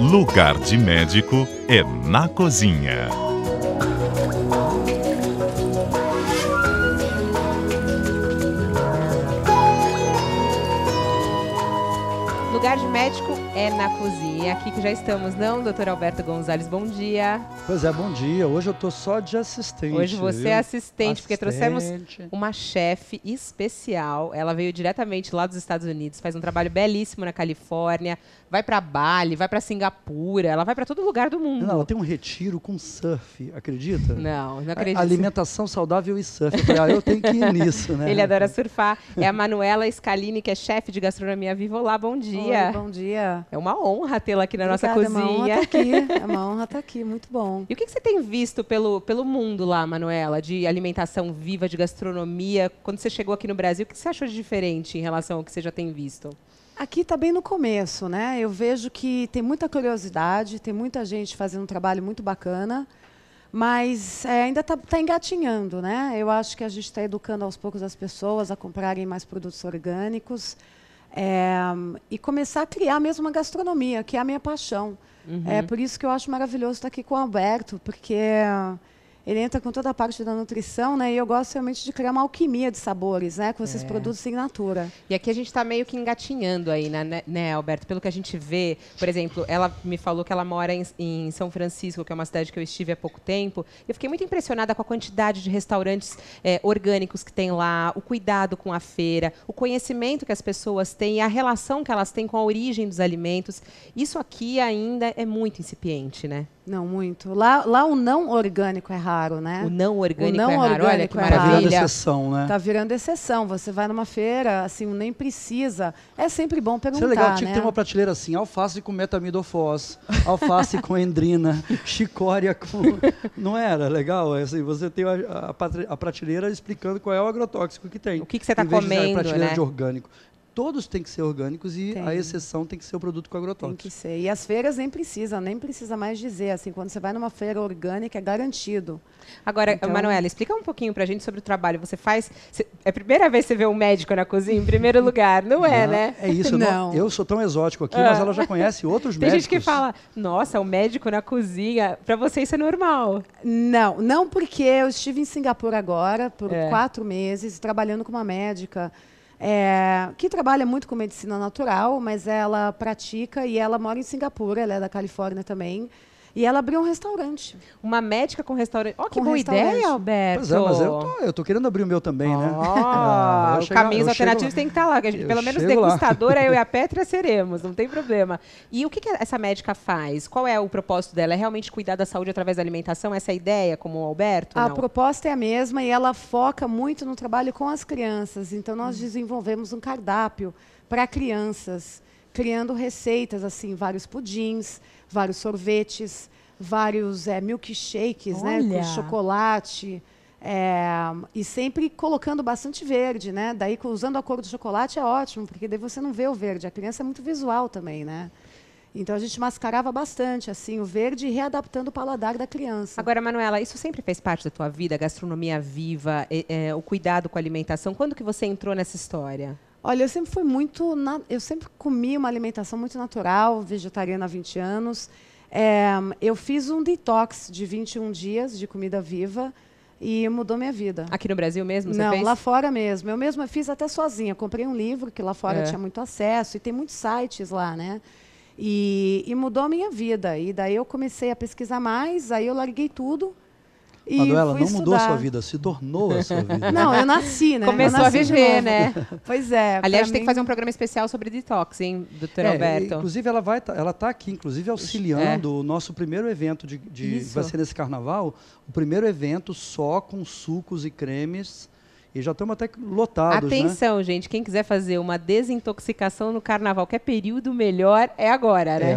Lugar de médico é na cozinha. Lugar de médico é na cozinha. Aqui que já estamos, não, doutor Alberto Gonzalez, bom dia. Pois é, bom dia. Hoje eu tô só de assistente. Hoje você é viu? é assistente, assistente, porque trouxemos uma chefe especial. Ela veio diretamente lá dos Estados Unidos, faz um trabalho belíssimo na Califórnia, vai para Bali, vai para Singapura, ela vai para todo lugar do mundo. Não, ela tem um retiro com surf, acredita? Não, não acredito. A alimentação saudável e surf. Eu, falei, ah, eu tenho que ir nisso, né? Ele adora então. surfar. É a Manuela Scalini, que é chefe de gastronomia Viva. Olá, bom dia. Oi, bom dia. É uma honra tê-la aqui na Obrigada, nossa cozinha. É uma honra estar tá aqui. É uma honra estar tá aqui, muito bom. E o que, você tem visto pelo, pelo mundo lá, Manuela, de alimentação viva, de gastronomia? Quando você chegou aqui no Brasil, o que você achou de diferente em relação ao que você já tem visto? Aqui está bem no começo, né? Eu vejo que tem muita curiosidade, tem muita gente fazendo um trabalho muito bacana, mas é, ainda está tá engatinhando, né? Eu acho que a gente está educando aos poucos as pessoas a comprarem mais produtos orgânicos, é, e começar a criar mesmo uma gastronomia, que é a minha paixão. Uhum. É por isso que eu acho maravilhoso estar aqui com o Alberto, porque ele entra com toda a parte da nutrição, né? E eu gosto realmente de criar uma alquimia de sabores, né? Com esses é. produtos em natura. E aqui a gente está meio que engatinhando aí, né, né, né, Alberto? Pelo que a gente vê, por exemplo, ela me falou que ela mora em, em, São Francisco, que é uma cidade que eu estive há pouco tempo. Eu fiquei muito impressionada com a quantidade de restaurantes é, orgânicos que tem lá, o cuidado com a feira, o conhecimento que as pessoas têm, a relação que elas têm com a origem dos alimentos. Isso aqui ainda é muito incipiente, né? Não, muito. Lá, lá o não orgânico é raro, né? O não orgânico o não é raro. Olha que é maravilha. Tá virando exceção, né? Está virando exceção. Você vai numa feira, assim, nem precisa. É sempre bom perguntar, Isso é legal. Tinha que né? ter uma prateleira assim, alface com metamidofós, alface com endrina, chicória com... Não era legal? É assim, você tem a, a, prateleira explicando qual é o agrotóxico que tem. O que, que você está ah, é comendo, a prateleira né? de orgânico todos têm que ser orgânicos e tem. a exceção tem que ser o produto com agrotóxico. Tem que ser. E as feiras nem precisam, nem precisa mais dizer. Assim, quando você vai numa feira orgânica, é garantido. Agora, então... Manuela, explica um pouquinho pra gente sobre o trabalho. Você faz. Você, é a primeira vez que você vê um médico na cozinha, em primeiro lugar, não é, não, né? É isso, não. Eu sou tão exótico aqui, ah. mas ela já conhece outros tem médicos. Tem gente que fala, nossa, o um médico na cozinha, pra você isso é normal. Não, não porque eu estive em Singapura agora, por é. quatro meses, trabalhando com uma médica é, que trabalha muito com medicina natural, mas ela pratica e ela mora em Singapura, ela é da Califórnia também. E ela abriu um restaurante. Uma médica com restaurante. Ó, oh, que boa ideia, Alberto. Pois é, mas eu tô, eu tô querendo abrir o meu também, oh, né? Ah, o caminhos alternativos tem que estar tá lá. Gente, pelo menos degustadora, lá. eu e a Petra seremos, não tem problema. E o que, que essa médica faz? Qual é o propósito dela? É realmente cuidar da saúde através da alimentação? Essa é a ideia, como o Alberto? A não? proposta é a mesma e ela foca muito no trabalho com as crianças. Então, nós hum. desenvolvemos um cardápio para crianças criando receitas, assim, vários pudins, vários sorvetes, vários é, milkshakes, Olha. né? Com chocolate. É, e sempre colocando bastante verde, né? Daí, usando a cor do chocolate é ótimo, porque daí você não vê o verde. A criança é muito visual também, né? Então a gente mascarava bastante assim o verde readaptando o paladar da criança. Agora, Manuela, isso sempre fez parte da tua vida, gastronomia viva, é, é, o cuidado com a alimentação. Quando que você entrou nessa história? Olha, eu sempre fui muito. Na... Eu sempre comi uma alimentação muito natural, vegetariana há 20 anos. É, eu fiz um detox de 21 dias de comida viva e mudou minha vida. Aqui no Brasil mesmo? Você Não, fez? lá fora mesmo. Eu mesma fiz até sozinha. Comprei um livro que lá fora é. tinha muito acesso e tem muitos sites lá, né? E, e mudou a minha vida. E daí eu comecei a pesquisar mais, aí eu larguei tudo e Manuela, não estudar. mudou a sua vida, se tornou a sua vida. Não, eu nasci, né? Começou nasci a viver, né? Pois é. Aliás, tem que fazer um programa especial sobre detox, hein, doutor é, Alberto? Inclusive, ela vai, tá, ela tá aqui, inclusive, auxiliando é. o nosso primeiro evento de, de vai ser nesse carnaval, o primeiro evento só com sucos e cremes e já estamos até lotados. Né? Atenção, né? gente, quem quiser fazer uma desintoxicação no carnaval, que é período melhor, é agora, né?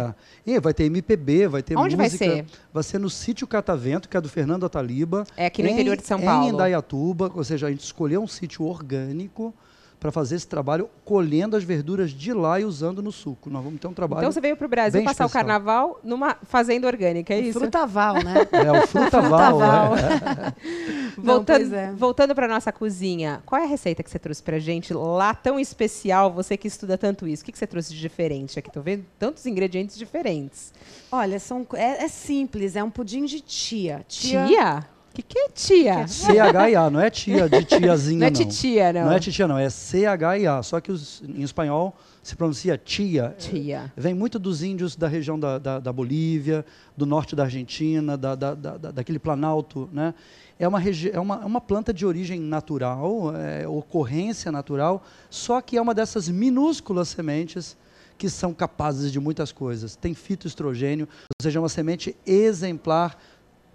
É. E vai ter MPB, vai ter Onde música. Vai ser? Vai ser no sítio Catavento, que é do Fernando Ataliba. É aqui no em, interior de São Paulo. Em Indaiatuba, ou seja, a gente escolheu um sítio orgânico para fazer esse trabalho colhendo as verduras de lá e usando no suco. Nós vamos ter um trabalho. Então você veio para o Brasil passar especial. o carnaval numa fazenda orgânica, é isso? Frutaval, né? É, o frutaval. frutaval. É. voltando é. voltando para nossa cozinha, qual é a receita que você trouxe para gente lá tão especial? Você que estuda tanto isso, o que, que você trouxe de diferente aqui? Estou vendo tantos ingredientes diferentes. Olha, são, é, é, simples, é um pudim de tia. Tia? tia? Que que é tia? É C-H-I-A, não é tia de tiazinha, não. É não é titia, não. Não é titia, não. É C-H-I-A. Só que os, em espanhol se pronuncia tia. Tia. Vem muito dos índios da região da, da, da Bolívia, do norte da Argentina, da, da, da, daquele planalto, né? É uma, é uma, é uma planta de origem natural, é, ocorrência natural, só que é uma dessas minúsculas sementes que são capazes de muitas coisas. Tem fitoestrogênio, ou seja, é uma semente exemplar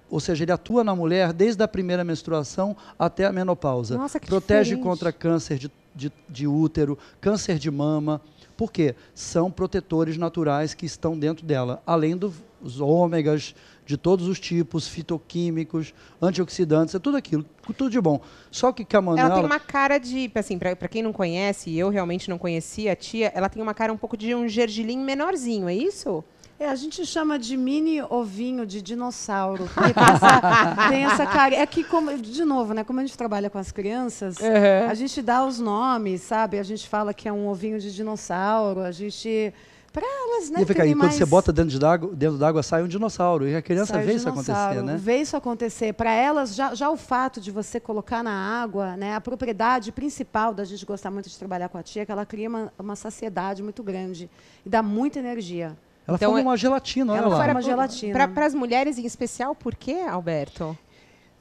ou seja, ele atua na mulher desde a primeira menstruação até a menopausa. Nossa, que Protege diferente. contra câncer de, de, de, útero, câncer de mama. Por quê? São protetores naturais que estão dentro dela, além dos ômegas, de todos os tipos, fitoquímicos, antioxidantes, é tudo aquilo, tudo de bom. Só que Camanela... Ela tem uma cara de, assim, quem não conhece, e eu realmente não conhecia a tia, ela tem uma cara um pouco de um gergelim menorzinho, é isso? É, a gente chama de mini ovinho de dinossauro. tem essa cara. É que, como, de novo, né? Como a gente trabalha com as crianças, uhum. a gente dá os nomes, sabe? A gente fala que é um ovinho de dinossauro, a gente. Pra elas, né? E, fica, e quando mais... você bota dentro d'água, dentro d'água sai um dinossauro. E a criança sai vê isso acontecer, né? Vê isso acontecer. Para elas, já, já o fato de você colocar na água, né? A propriedade principal da gente gostar muito de trabalhar com a tia é que ela cria uma, uma saciedade muito grande e dá muita energia. Ela então, forma uma gelatina, ela é lá. Ela forma gelatina. Para as mulheres em especial, por quê, Alberto?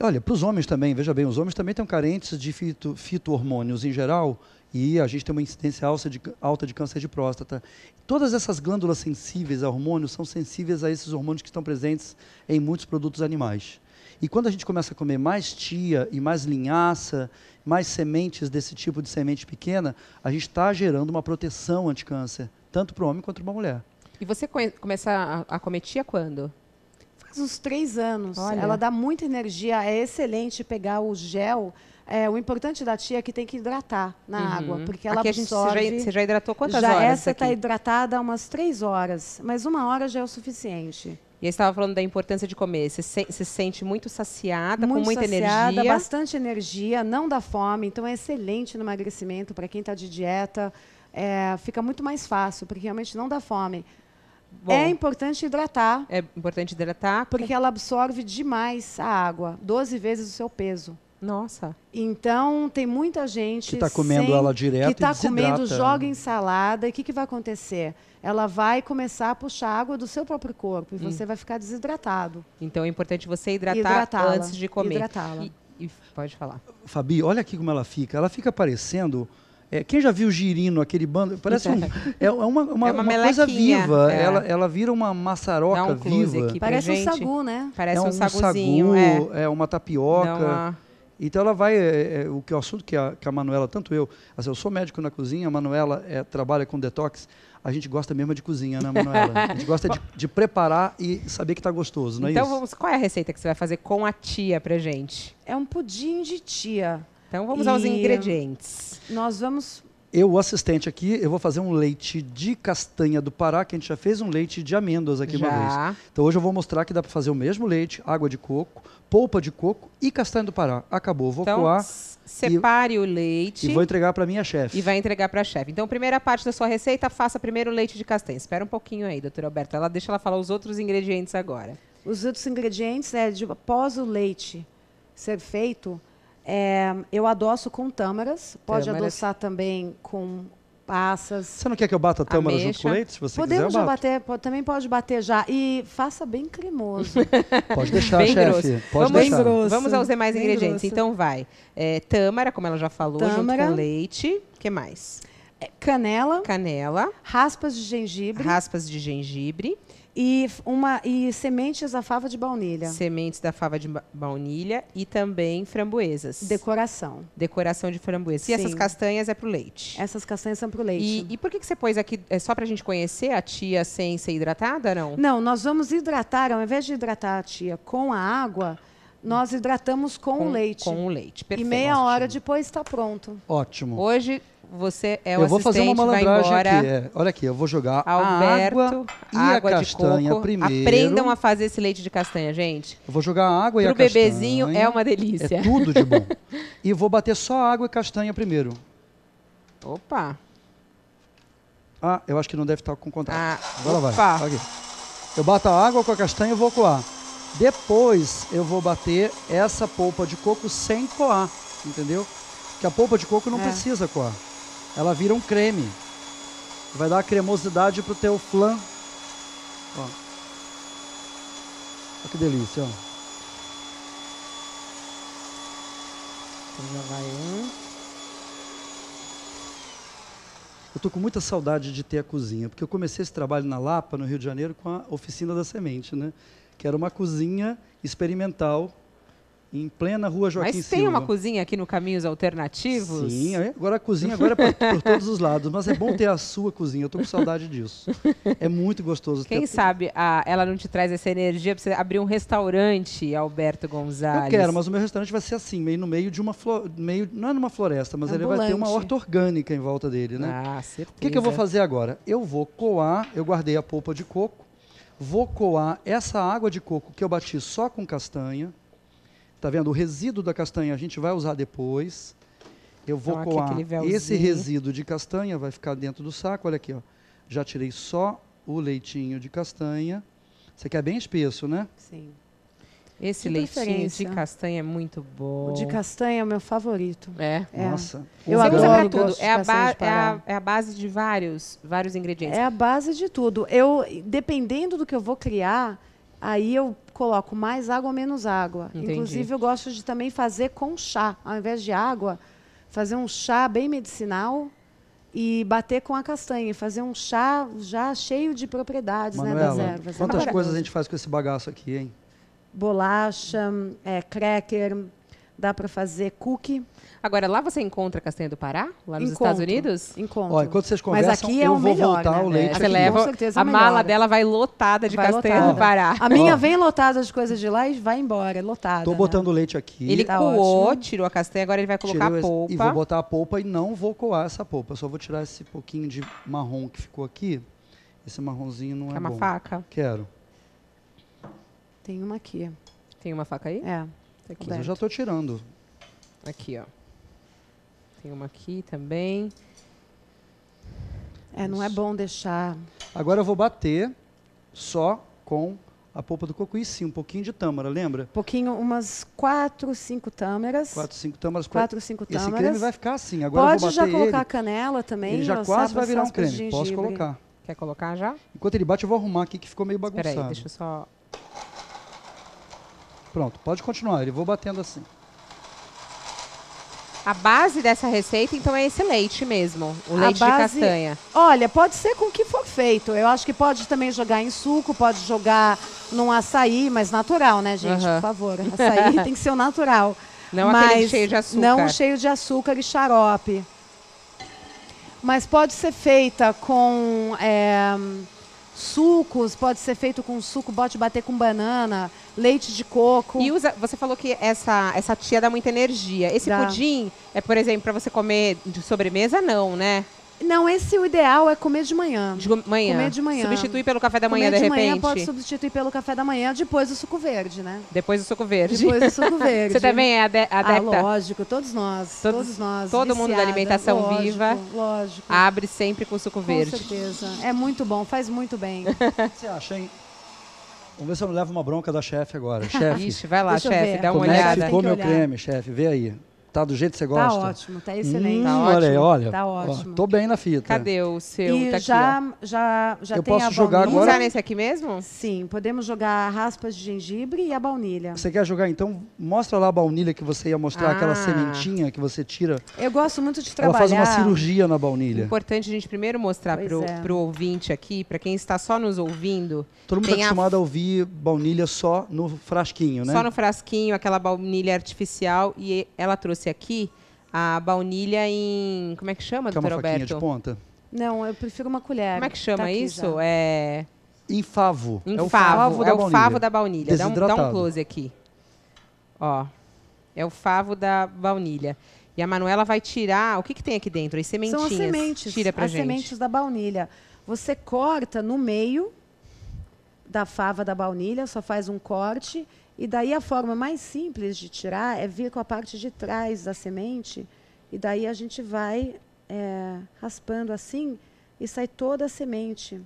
Olha, para os homens também, veja bem, os homens também estão carentes de fito, fito-hormônios em geral e a gente tem uma incidência alta de, alta de câncer de próstata. Todas essas glândulas sensíveis a hormônios são sensíveis a esses hormônios que estão presentes em muitos produtos animais. E quando a gente começa a comer mais tia e mais linhaça, mais sementes desse tipo de semente pequena, a gente está gerando uma proteção anti-câncer tanto para o homem quanto para a mulher. E você come começa a, acometia quando? Faz uns três anos. Olha. Ela dá muita energia, é excelente pegar o gel. É, o importante da tia é que tem que hidratar na uhum. água, porque ela aqui absorve... Gente, você, já, você já hidratou quantas já horas? Essa está hidratada há umas três horas, mas uma hora já é o suficiente. E aí estava falando da importância de comer. Você se, se sente muito saciada, muito com muita saciada, energia. bastante energia, não dá fome. Então é excelente no emagrecimento para quem está de dieta. É, fica muito mais fácil, porque realmente não dá fome. Bom, é importante hidratar. É importante hidratar. Porque ela absorve demais a água, 12 vezes o seu peso. Nossa. Então, tem muita gente. Que está comendo sem, ela direto. Que está comendo, joga em salada. E o que, que vai acontecer? Ela vai começar a puxar água do seu próprio corpo e hum. você vai ficar desidratado. Então, é importante você hidratar antes de comer. Hidratá-la. E, e pode falar. Fabi, olha aqui como ela fica. Ela fica parecendo é, quem já viu Girino, aquele bando? Parece um, é, uma, é uma, é uma, uma coisa viva. É. Ela, ela vira uma maçaroca um viva. Parece um sagu, né? Parece é um, um saguzinho. Sagu, é. É. é. uma tapioca. Uma... Então ela vai. o que o assunto que a, que a Manuela, tanto eu, assim, eu sou médico na cozinha, a Manuela trabalha com detox. A gente gosta mesmo de cozinha, né, Manuela? A gente gosta de, de, preparar e saber que está gostoso, não é então, isso? Então, qual é a receita que você vai fazer com a tia pra gente? É um pudim de tia. Então vamos e aos ingredientes. Nós vamos. Eu, o assistente aqui, eu vou fazer um leite de castanha do Pará, que a gente já fez um leite de amêndoas aqui já. uma vez. Então hoje eu vou mostrar que dá para fazer o mesmo leite, água de coco, polpa de coco e castanha do Pará. Acabou, vou então, coar. Separe e, o leite. E vou entregar para minha chefe. E vai entregar para a chefe. Então, primeira parte da sua receita, faça primeiro o leite de castanha. Espera um pouquinho aí, doutora Alberta. Ela deixa ela falar os outros ingredientes agora. Os outros ingredientes é de, após o leite ser feito, é, eu adoço com tâmaras. Pode tâmaras. adoçar também com passas. Você não quer que eu bata a tâmara ameixa. junto com leite? Se você Podemos quiser, já bater, pode, também pode bater já. E faça bem cremoso. pode deixar, bem chefe. Grosso. Pode Vamos, deixar. Grosso. Vamos aos demais bem ingredientes. Grosso. Então vai. É, tâmara, como ela já falou, tâmara. junto com leite. O que mais? É, canela. Canela. Raspas de gengibre. Raspas de gengibre. E, uma, e sementes da fava de baunilha. Sementes da fava de baunilha e também framboesas. Decoração. Decoração de framboesas. Sim. E essas castanhas é pro leite. Essas castanhas são pro leite. E, e por que, que você pôs aqui? É só para a gente conhecer a tia sem ser hidratada, não? Não, nós vamos hidratar, ao invés de hidratar a tia com a água, nós hidratamos com, com o leite. Com o leite, perfeito. E meia ótimo. hora depois está pronto. Ótimo. Hoje você é o eu vou fazer uma malandragem Aqui, é. Olha aqui, eu vou jogar Alberto, a água e água a castanha primeiro. Aprendam a fazer esse leite de castanha, gente. Eu vou jogar a água Pro e a castanha. Pro bebezinho é uma delícia. É tudo de bom. e vou bater só água e castanha primeiro. Opa. Ah, eu acho que não deve estar com contato. Ah, Agora opa. vai. Aqui. Eu bato a água com a castanha e vou coar. Depois eu vou bater essa polpa de coco sem coar, entendeu? Que a polpa de coco não é. precisa coar ela vira um creme. Vai dar cremosidade pro teu flan. Ó. Olha que delícia, ó. Então já vai um. Eu tô com muita saudade de ter a cozinha, porque eu comecei esse trabalho na Lapa, no Rio de Janeiro, com a oficina da semente, né? Que era uma cozinha experimental em plena rua Joaquim Silva. Mas tem Silva. uma cozinha aqui no Caminhos Alternativos? Sim, é, agora a cozinha agora é por, todos os lados, mas é bom ter a sua cozinha, eu tô com saudade disso. É muito gostoso. Quem ter... sabe a, ela não te traz essa energia para você abrir um restaurante, Alberto Gonzalez. Eu quero, mas o meu restaurante vai ser assim, meio no meio de uma flor, meio não é numa floresta, mas Ambulante. ele vai ter uma horta orgânica em volta dele, né? Ah, certeza. O que, que eu vou fazer agora? Eu vou coar, eu guardei a polpa de coco, vou coar essa água de coco que eu bati só com castanha, Tá vendo? O resíduo da castanha a gente vai usar depois. Eu vou então, coar esse resíduo de castanha, vai ficar dentro do saco. Olha aqui, ó. Já tirei só o leitinho de castanha. Você quer bem espesso, né? Sim. Esse que leitinho de castanha é muito bom. O de castanha é o meu favorito. É? é. Nossa. Eu Você usa tudo. É a, é, a, é a, base de vários, vários ingredientes. É a base de tudo. Eu, dependendo do que eu vou criar, aí eu coloco mais água ou menos água. Entendi. Inclusive, eu gosto de também fazer com chá. Ao invés de água, fazer um chá bem medicinal e bater com a castanha, fazer um chá já cheio de propriedades Manuela, né, das ervas. Quantas Agora, coisas a gente faz com esse bagaço aqui, hein? Bolacha, é, cracker, dá para fazer cookie. Agora, lá você encontra castanha do Pará? Lá nos encontro, Estados Unidos? Encontro. Ó, enquanto vocês conversam, Mas aqui é eu o vou melhor, voltar né? É o leite. É, você leva, leva, certeza, a mala dela vai lotada de vai castanha lotada. do Pará. A minha vem lotada de coisas de lá e vai embora, é lotada. Tô né? botando o leite aqui. Ele tá coou, ótimo. tirou a castanha, agora ele vai colocar Tirei a polpa. E vou botar a polpa e não vou coar essa polpa. Eu só vou tirar esse pouquinho de marrom que ficou aqui. Esse marronzinho não Quer é, é uma bom. faca? Quero. Tem uma aqui. Tem uma faca aí? É. Tá aqui Mas eu já estou tirando. Aqui, ó. Tem uma aqui também. É, não é bom deixar. Agora eu vou bater só com a polpa do coco e sim, um pouquinho de tâmara, lembra? Pouquinho, umas quatro, cinco tâmaras. Quatro, cinco tâmaras. Quatro, cinco tâmaras. Esse creme vai ficar assim. Agora Pode já colocar ele. a canela também. Ele já quase vai virar um creme. Posso colocar. Quer colocar já? Enquanto ele bate, eu vou arrumar aqui que ficou meio bagunçado. Peraí, deixa eu só Pronto, pode continuar, eu vou batendo assim. A base dessa receita, então, é esse leite mesmo, o leite base, de castanha. Olha, pode ser com o que for feito. Eu acho que pode também jogar em suco, pode jogar num açaí, mas natural, né, gente? Por favor, açaí tem que ser o natural. Não mas aquele cheio de açúcar. Não cheio de açúcar e xarope. Mas pode ser feita com... É sucos, pode ser feito com suco, pode bater com banana, leite de coco. E usa, você falou que essa, essa tia dá muita energia. Esse dá. pudim é, por exemplo, para você comer de sobremesa, não, né? Não, esse é o ideal é comer de manhã. De manhã. Comer de manhã. Substituir pelo café da manhã, comer de, de repente. Manhã pode substituir pelo café da manhã, depois o suco verde, né? Depois o suco verde. Depois o suco verde. Você também é ade ah, adepta? Ah, lógico, todos nós. Todos, todos nós. Todo viciada, mundo da alimentação lógico, viva. Lógico. Abre sempre com suco verde. Com certeza. É muito bom, faz muito bem. O que você acha, hein? Vamos ver se eu não levo uma bronca da chefe agora. Chefe. Ixi, vai lá, chefe, dá uma olhada. Como é que ficou meu creme, chefe? Vê aí. Tá do jeito que você tá gosta? Tá ótimo, tá excelente. Hum, tá olha olha. Tá ótimo. Ó, tô bem na fita. Cadê o seu? E tá já, aqui, já, já Eu tem posso a jogar baunilha. agora? usar nesse aqui mesmo? Sim, podemos jogar raspas de gengibre e a baunilha. Você quer jogar, então? Mostra lá a baunilha que você ia mostrar, ah. aquela sementinha que você tira. Eu gosto muito de trabalhar. Ela faz uma cirurgia na baunilha. Importante a gente primeiro mostrar pro, é. pro ouvinte aqui, para quem está só nos ouvindo. Todo mundo tá acostumado a... a ouvir baunilha só no frasquinho, né? Só no frasquinho, aquela baunilha artificial e ela trouxe trouxe aqui a baunilha em. Como é que chama, Quer doutor uma faquinha Alberto? de ponta? Não, eu prefiro uma colher. Como é que chama tá isso? É. Em favo. Em é o favo. É o favo da baunilha. Dá um, dá um close aqui. Ó. É o favo da baunilha. E a Manuela vai tirar. O que, que tem aqui dentro? As sementinhas. São as sementes, Tira pra as gente. sementes da baunilha. Você corta no meio da fava da baunilha, só faz um corte. E daí a forma mais simples de tirar é vir com a parte de trás da semente. E daí a gente vai é, raspando assim e sai toda a semente.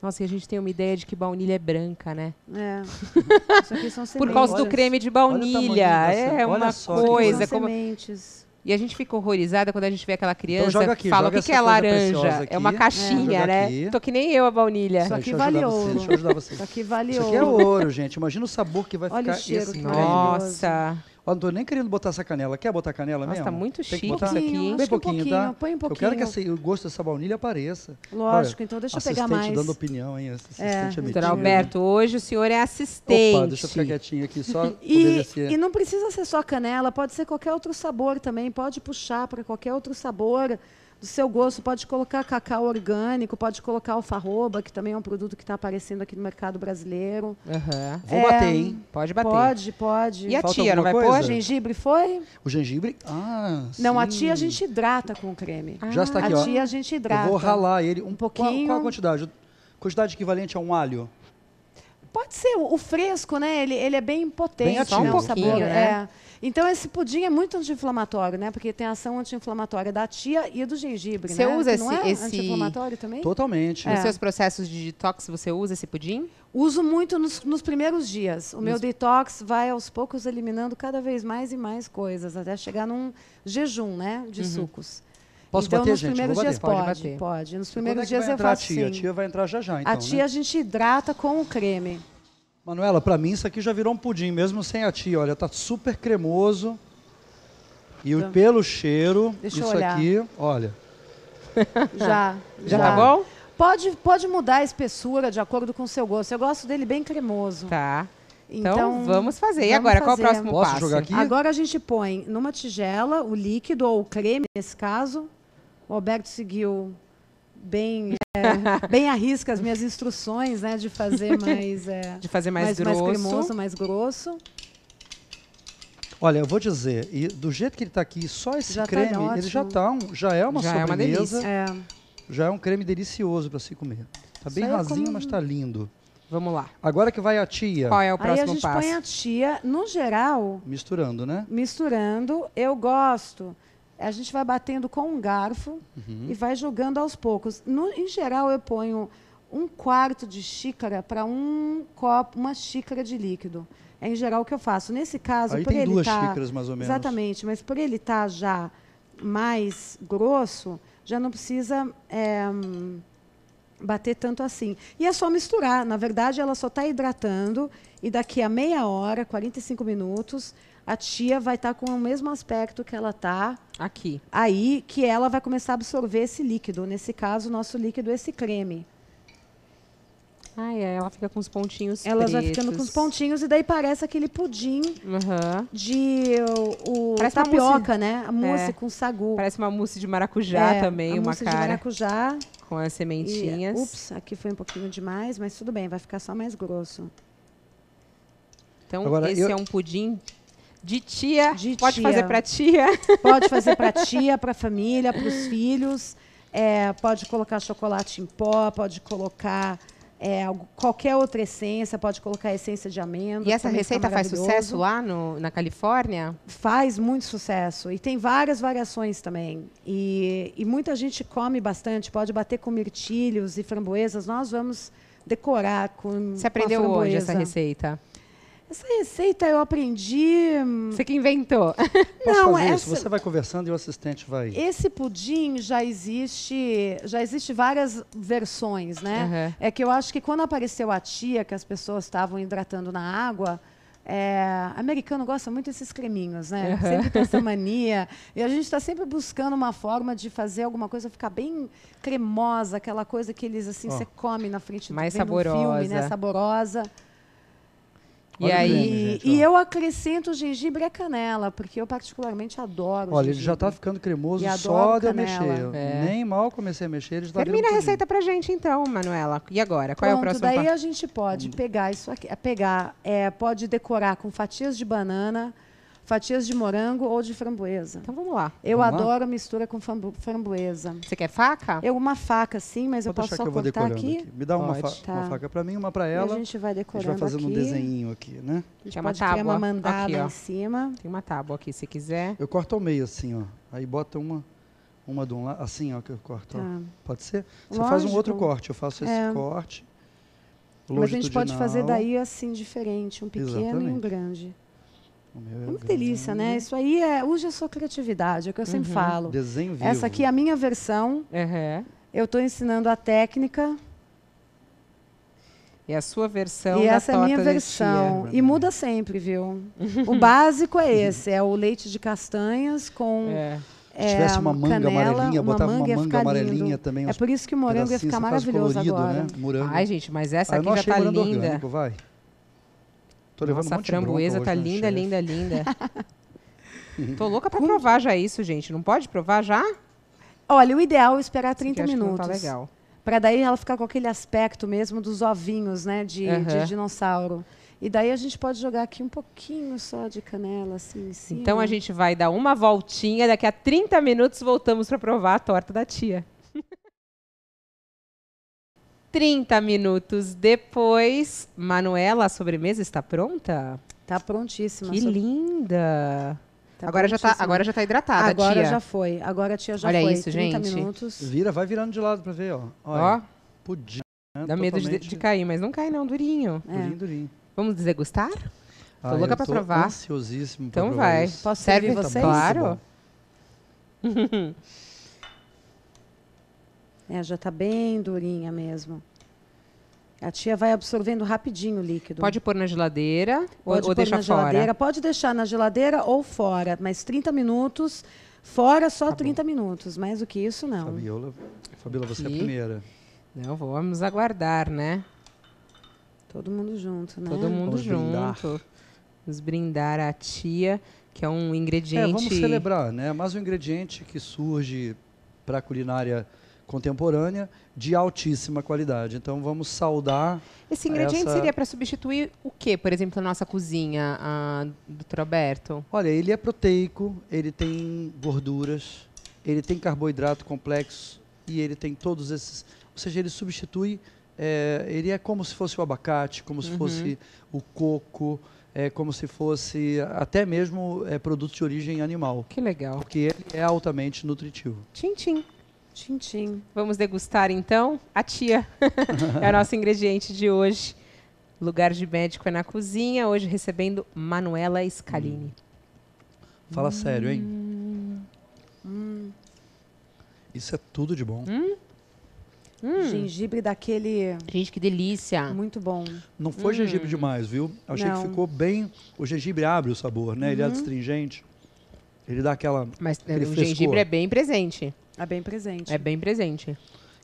Nossa, e a gente tem uma ideia de que baunilha é branca, né? É. Isso aqui são sementes. Por causa do creme de baunilha. É uma coisa. São como... sementes. E a gente fica horrorizada quando a gente vê aquela então criança então aqui, fala o que, que é laranja. É uma é, caixinha, é. né? Aqui. Tô que nem eu, a baunilha. Isso aqui vale ouro. Deixa eu ajudar vocês. Isso aqui vale ouro. Isso aqui é ouro, gente. Imagina o sabor que vai Olha ficar. o cheiro, esse Nossa. Eu não estou nem querendo botar essa canela. Quer botar canela Nossa, tá mesmo? Tá muito Tem chique isso aqui, Bem pouquinho, um pouquinho, tá? Põe um pouquinho. Eu quero que esse, o gosto dessa baunilha apareça. Lógico, Olha, então deixa eu pegar mais. Assistente dando opinião, hein? Assistente é. é Doutor Alberto, hoje o senhor é assistente. Opa, deixa eu ficar quietinho aqui, só e, é E não precisa ser só canela, pode ser qualquer outro sabor também. Pode puxar para qualquer outro sabor do seu gosto. Pode colocar cacau orgânico, pode colocar alfarroba, que também é um produto que está aparecendo aqui no mercado brasileiro. Uhum. Vou é, bater, hein? Pode bater. Pode, pode. E a Falta tia, não vai coisa? pôr? Gengibre foi? O gengibre? Ah, Não, sim. a tia a gente hidrata com o creme. Ah. Já está aqui, ó. A tia a gente hidrata. Eu vou ralar ele. Um, pouquinho. Qual, qual a quantidade? Quantidade equivalente a um alho? Pode ser. O fresco, né? Ele, ele é bem potente. Bem ativo. um pouquinho, sabor, né? É. Então, esse pudim é muito anti-inflamatório, né? Porque tem ação anti-inflamatória da tia e do gengibre, você né? usa esse, Não é esse... anti-inflamatório também? Totalmente. É. Nos seus processos de detox, você usa esse pudim? Uso muito nos, nos primeiros dias. O nos... meu detox vai aos poucos eliminando cada vez mais e mais coisas, até chegar num jejum, né? De uhum. sucos. Posso então, bater, nos gente? primeiros dias pode, pode, pode. Nos é primeiros dias é eu faço. A tia? a tia vai entrar já já, então, A tia né? a gente hidrata com o creme. Manuela, para mim isso aqui já virou um pudim, mesmo sem a tia. Olha, tá super cremoso. E tá. pelo cheiro, isso aqui, olha. Já. Já, tá, tá bom? Pode, pode mudar a espessura de acordo com o seu gosto. Eu gosto dele bem cremoso. Tá. Então, Então, vamos fazer. e agora, qual é o próximo Posso passo? jogar aqui? Agora a gente põe numa tigela o líquido ou o creme, nesse caso. O Alberto seguiu bem, é, bem à risca as minhas instruções, né? De fazer mais. É, de fazer mais, mais grosso. Mais cremoso, mais grosso. Olha, eu vou dizer, e do jeito que ele está aqui, só esse já tá creme, tá ele já tá um, já é uma já sobremesa. É uma é. já é um creme delicioso para se comer. Tá bem rasinho, como... mas tá lindo. Vamos lá. Agora que vai a tia. Qual é o próximo passo? Aí a gente passo? põe a tia, no geral. Misturando, né? Misturando. Eu gosto a gente vai batendo com um garfo uhum. e vai jogando aos poucos. No, em geral, eu ponho um quarto de xícara para um copo, uma xícara de líquido. É em geral o que eu faço. Nesse caso, Aí por tem ele duas tá, xícaras mais ou menos. Exatamente, mas por ele estar tá já mais grosso, já não precisa é, bater tanto assim. E é só misturar. Na verdade, ela só está hidratando e daqui a meia hora, 45 minutos, a tia vai estar tá com o mesmo aspecto que ela está aqui. Aí que ela vai começar a absorver esse líquido. Nesse caso, nosso líquido é esse creme. Ah, é. Ela fica com os pontinhos Ela pretos. vai ficando com os pontinhos e daí parece aquele pudim uhum. de o, o parece tapioca, né? A mousse é. com sagu. Parece uma mousse de maracujá é, também, uma mousse cara. de maracujá. Com as sementinhas. E, ups, aqui foi um pouquinho demais, mas tudo bem, vai ficar só mais grosso. Então, Agora, esse eu... é um pudim de tia. De pode tia. fazer para tia. Pode fazer para tia, para família, para os filhos. É, pode colocar chocolate em pó, pode colocar é, qualquer outra essência, pode colocar essência de amêndoa. E essa receita faz sucesso lá no, na Califórnia? Faz muito sucesso. E tem várias variações também. E, e muita gente come bastante, pode bater com mirtilhos e framboesas. Nós vamos decorar com. Você aprendeu com hoje essa receita? Essa receita eu aprendi. Hum, você que inventou. Posso não, fazer essa... isso? Você vai conversando e o assistente vai. Esse pudim já existe, já existe várias versões, né? Uhum. É que eu acho que quando apareceu a tia, que as pessoas estavam hidratando na água. É, americano gosta muito desses creminhos, né? Uhum. Sempre tem essa mania. E a gente está sempre buscando uma forma de fazer alguma coisa ficar bem cremosa, aquela coisa que eles assim, você oh. come na frente do Mais saborosa. filme, né? Saborosa. E aí, creme, gente, e eu acrescento gengibre e canela, porque eu particularmente adoro. Olha, gengibre. ele já está ficando cremoso só de eu mexer. É. Nem mal comecei a mexer, ele já tá Termina a receita pra gente então, Manuela. E agora? Qual Pronto, é o próximo daí a gente pode pegar isso aqui, pegar, é, pode decorar com fatias de banana, fatias de morango ou de framboesa. Então vamos lá. Eu vamos adoro lá? mistura com framboesa. Você quer faca? Eu uma faca sim, mas Pode eu posso só cortar aqui. aqui. Me dá uma, fa tá. uma faca para mim, uma para ela. E a gente vai decorando aqui. A gente vai fazendo aqui. um desenho aqui, né? A gente Tem uma tábua. uma aqui, em cima. Tem uma tábua aqui, se quiser. Eu corto ao meio assim, ó. Aí bota uma uma de um lado, assim, ó, que eu corto. Tá. Pode ser? Você Lógico. faz um outro corte, eu faço esse é. corte. Mas a gente pode fazer daí assim diferente, um pequeno Exatamente. e um grande uma delícia, né? Isso aí é. Use a sua criatividade, é o que eu sempre uhum. falo. Desenho vivo. Essa aqui é a minha versão. Uhum. Eu estou ensinando a técnica. E a sua versão E essa é a minha versão. E muda sempre, viu? o básico é esse: é o leite de castanhas com. É, Se tivesse é, uma manga canela, amarelinha, uma botava manga uma manga amarelinha lindo. também. É por isso que o morango ia ficar maravilhoso colorido, agora. Né? Morango. Ai, gente, mas essa ah, aqui já tá linda. Orgânico, vai. Tô levando Nossa, um monte a framboesa de tá linda, linda, linda, linda. Tô louca para provar já isso, gente. Não pode provar já? Olha, o ideal é esperar 30 tá minutos. Tá legal. Para daí ela ficar com aquele aspecto mesmo dos ovinhos, né, de, de dinossauro. E daí a gente pode jogar aqui um pouquinho só de canela, assim, em Então a gente vai dar uma voltinha, daqui a 30 minutos voltamos para provar a torta da tia. 30 minutos depois, Manuela, a sobremesa está pronta? Tá prontíssima. Que linda! Tá agora, já tá, agora já tá hidratada, agora tia. Agora já foi. Agora a tia já Olha foi. Olha isso, 30 gente. minutos. Vira, vai virando de lado para ver, ó. Olha, ó. Pudim. Né? Dá medo de, de, cair, mas não cai não, durinho. É. Durinho, durinho. Vamos degustar? Ah, tô louca para provar. ansiosíssimo pra Então vai. Isso. Posso servir vocês? Claro. Tá É, já está bem durinha mesmo. A tia vai absorvendo rapidinho o líquido. Pode pôr na geladeira Pode ou, deixar fora? Geladeira. Pode deixar na geladeira ou fora, mas 30 minutos. Fora só tá 30 bom. minutos, mais do que isso não. Fabiola, Fabiola você é a primeira. Não, vamos aguardar, né? Todo mundo junto, né? Todo mundo vamos junto. Brindar. Vamos brindar a tia, que é um ingrediente... É, vamos celebrar, né? Mais um ingrediente que surge para a culinária contemporânea de altíssima qualidade. Então vamos saudar. Esse ingrediente essa... seria para substituir o que, por exemplo, na nossa cozinha, do doutor Alberto? Olha, ele é proteico, ele tem gorduras, ele tem carboidrato complexo e ele tem todos esses. Ou seja, ele substitui. É, ele é como se fosse o abacate, como se uhum. fosse o coco, é como se fosse até mesmo é, produto de origem animal. Que legal. Porque ele é altamente nutritivo. Tchim, tchim. Tintim. Vamos degustar então a tia. é o nosso ingrediente de hoje. Lugar de médico é na cozinha. Hoje recebendo Manuela Scalini. Hum. Fala hum. sério, hein? Hum. hum. Isso é tudo de bom. Hum? Hum. Gengibre daquele. Gente, que delícia! Muito bom. Não foi hum. gengibre demais, viu? achei Não. que ficou bem. O gengibre abre o sabor, né? Uhum. Ele é uhum. astringente. Ele dá aquela. Mas o frescor. gengibre é bem presente. É bem presente. É bem presente.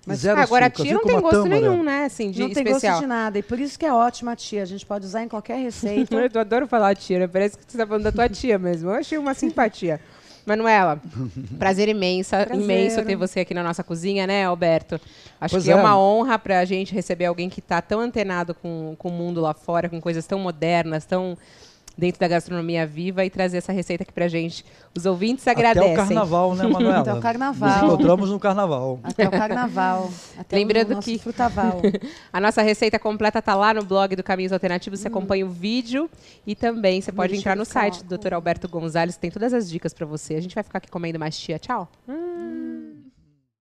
Mas ah, agora açúcar, a tia não tem gosto tâmara. nenhum, né? Assim, de não tem especial. gosto de nada. E por isso que é ótima a tia. A gente pode usar em qualquer receita. eu adoro falar tia, né? Parece que você está falando da tua tia mesmo. Eu achei uma simpatia. Manuela, prazer imensa, prazer. imenso ter você aqui na nossa cozinha, né, Alberto? Acho pois que é. é. uma honra para a gente receber alguém que está tão antenado com, com o mundo lá fora, com coisas tão modernas, tão dentro da gastronomia viva e trazer essa receita aqui pra gente. Os ouvintes agradecem. Até o carnaval, né, Manuela? Até o carnaval. Nos encontramos no carnaval. Até o carnaval. Até Lembrando o que frutaval. a nossa receita completa tá lá no blog do Caminhos Alternativos, você hum. acompanha o vídeo e também você pode Deixa entrar no site do Dr. Alberto Gonzalez, tem todas as dicas para você. A gente vai ficar aqui comendo mais tia. Tchau. Hum.